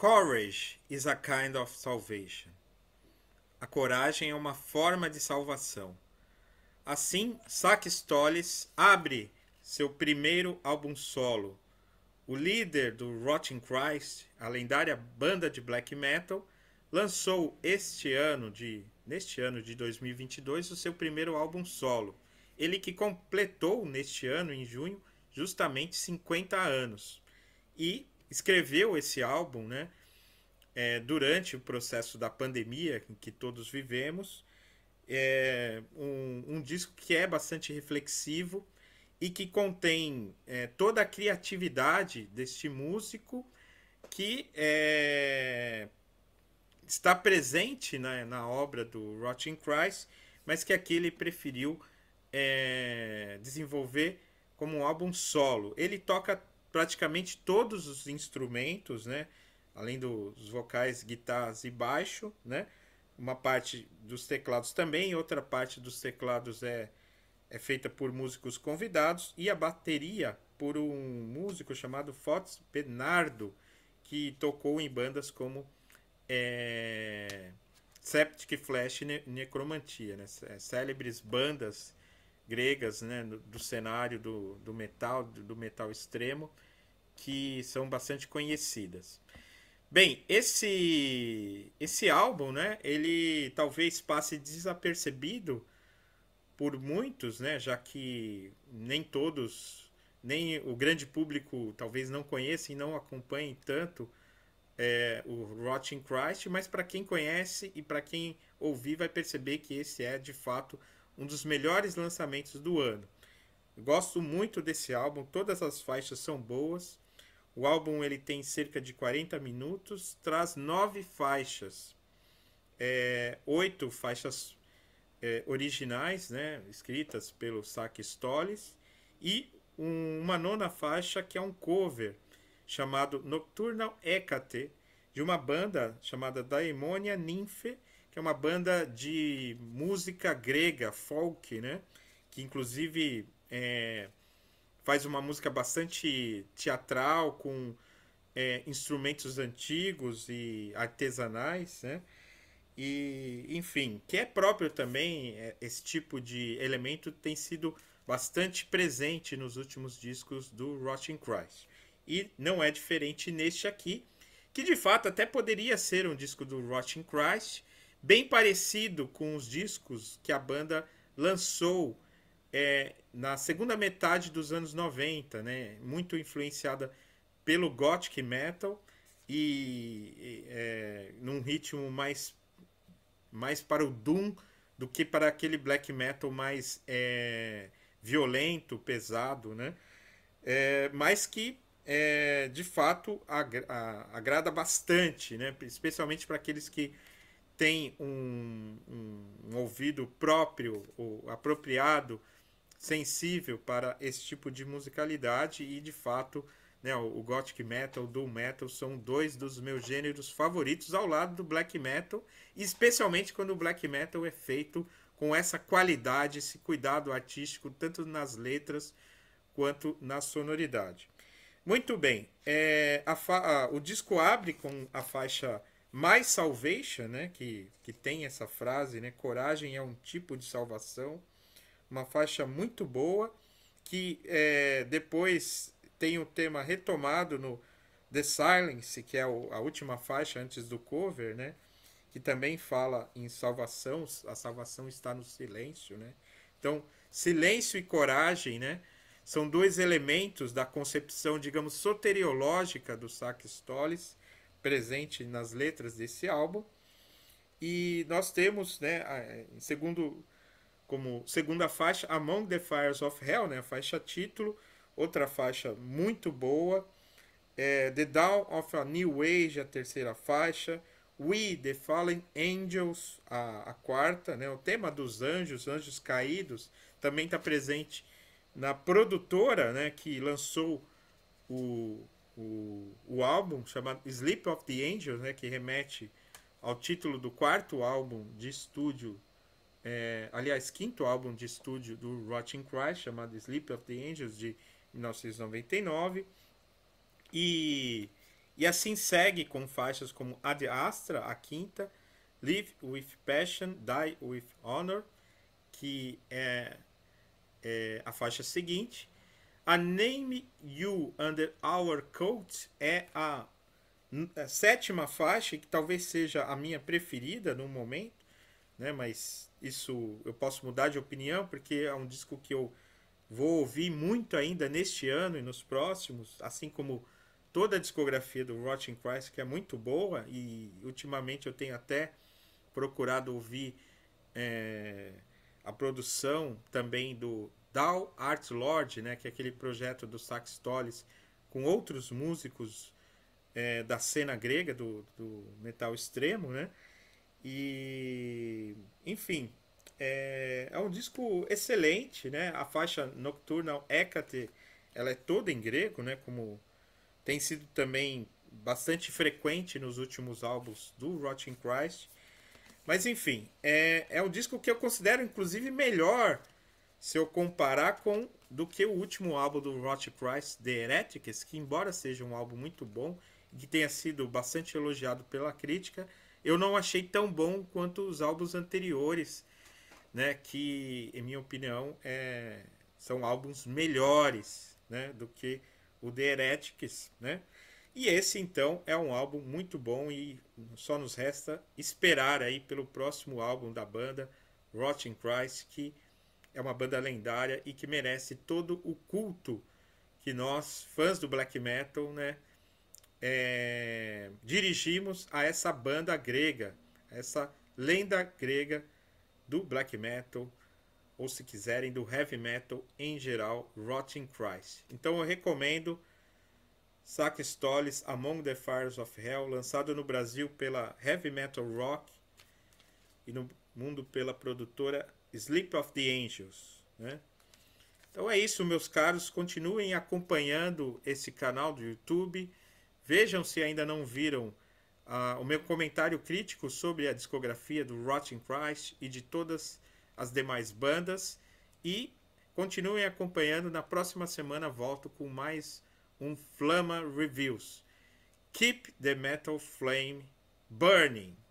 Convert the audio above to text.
Courage is a kind of salvation. A coragem é uma forma de salvação. Assim, Sax Tolles abre seu primeiro álbum solo. O líder do Rotting Christ, a lendária banda de black metal, lançou este ano de neste ano de 2022 o seu primeiro álbum solo. Ele que completou neste ano em junho justamente 50 anos e escreveu esse álbum, né, é, durante o processo da pandemia em que todos vivemos, é um, um, disco que é bastante reflexivo e que contém é, toda a criatividade deste músico que é, está presente na, né, na obra do Rotting Christ, mas que aqui ele preferiu é, desenvolver como um álbum solo. Ele toca praticamente todos os instrumentos, né? além dos vocais, guitarras e baixo, né? Uma parte dos teclados também, outra parte dos teclados é, é feita por músicos convidados e a bateria por um músico chamado Fox Bernardo, que tocou em bandas como é, Septic Flash e ne Necromantia, né? célebres bandas gregas né? do, do cenário do, do metal, do, do metal extremo, que são bastante conhecidas. Bem, esse esse álbum, né? Ele talvez passe desapercebido por muitos, né? Já que nem todos, nem o grande público talvez não conheça e não acompanhe tanto é, o Rotting Christ, mas para quem conhece e para quem ouvir vai perceber que esse é de fato um dos melhores lançamentos do ano. Gosto muito desse álbum, todas as faixas são boas. O álbum ele tem cerca de 40 minutos, traz nove faixas, é, oito faixas é, originais, né, escritas pelo Sax Stolles, e um, uma nona faixa que é um cover chamado Nocturnal Hecate, de uma banda chamada Daemonia Ninfe, que é uma banda de música grega, folk, né, que inclusive é, faz uma música bastante teatral, com é, instrumentos antigos e artesanais, né? E, enfim, que é próprio também, é, esse tipo de elemento tem sido bastante presente nos últimos discos do Rotting Christ. E não é diferente neste aqui, que de fato até poderia ser um disco do Rotting Christ, bem parecido com os discos que a banda lançou é, na segunda metade dos anos 90, né? Muito influenciada pelo gothic metal e, é, num ritmo mais mais para o doom do que para aquele black metal mais é, violento, pesado, né? É, mas que é, de fato agra agrada bastante, né? Especialmente para aqueles que têm um, um, um ouvido próprio, ou apropriado sensível para esse tipo de musicalidade e de fato né, o gothic metal, o doom metal são dois dos meus gêneros favoritos ao lado do black metal, especialmente quando o black metal é feito com essa qualidade, esse cuidado artístico tanto nas letras quanto na sonoridade. Muito bem, é, a a, o disco abre com a faixa My Salvation, né, que, que tem essa frase, né, coragem é um tipo de salvação uma faixa muito boa, que é, depois tem o tema retomado no The Silence, que é o, a última faixa antes do cover, né? Que também fala em salvação, a salvação está no silêncio, né? Então, silêncio e coragem, né? São dois elementos da concepção, digamos, soteriológica do Saxtolis, presente nas letras desse álbum. E nós temos, né, segundo como segunda faixa Among the Fires of Hell, né, a faixa título, outra faixa muito boa. É, the Dawn of a New Age, a terceira faixa. We, The Fallen Angels, a, a quarta. Né, o tema dos anjos, anjos caídos, também está presente na produtora né, que lançou o, o, o álbum chamado Sleep of the Angels, né, que remete ao título do quarto álbum de estúdio é, aliás, quinto álbum de estúdio do Rotten Christ, chamado Sleep of the Angels, de 1999. E, e assim segue com faixas como Ad Astra, a quinta, Live with Passion, Die with Honor, que é, é a faixa seguinte. A Name You Under Our Coat é, é a sétima faixa, que talvez seja a minha preferida no momento, né? mas isso eu posso mudar de opinião, porque é um disco que eu vou ouvir muito ainda neste ano e nos próximos, assim como toda a discografia do Rotting Christ, que é muito boa, e ultimamente eu tenho até procurado ouvir é, a produção também do Dow Art Lord, né, que é aquele projeto do Sax Tolles, com outros músicos é, da cena grega do, do metal extremo, né? E, enfim, é, é um disco excelente, né? A faixa Nocturnal Hecate, ela é toda em grego, né? Como tem sido também bastante frequente nos últimos álbuns do Rotting Christ. Mas enfim, é, é um disco que eu considero inclusive melhor se eu comparar com do que o último álbum do Rotting Christ, The Heretics, que embora seja um álbum muito bom e que tenha sido bastante elogiado pela crítica, eu não achei tão bom quanto os álbuns anteriores, né? Que, em minha opinião, é, são álbuns melhores, né? Do que o The Heretics, né? E esse então é um álbum muito bom e só nos resta esperar aí pelo próximo álbum da banda, Rotten Christ, que é uma banda lendária e que merece todo o culto que nós, fãs do black metal, né, é, dirigimos a essa banda grega, essa lenda grega do black metal, ou se quiserem, do heavy metal em geral, Rotting Christ. Então eu recomendo Sacristolis Among the Fires of Hell, lançado no Brasil pela Heavy Metal Rock e no mundo pela produtora Sleep of the Angels. Né? Então é isso, meus caros. Continuem acompanhando esse canal do YouTube. Vejam se ainda não viram uh, o meu comentário crítico sobre a discografia do Rotting Christ e de todas as demais bandas. E continuem acompanhando. Na próxima semana volto com mais um Flama Reviews. Keep the Metal Flame Burning.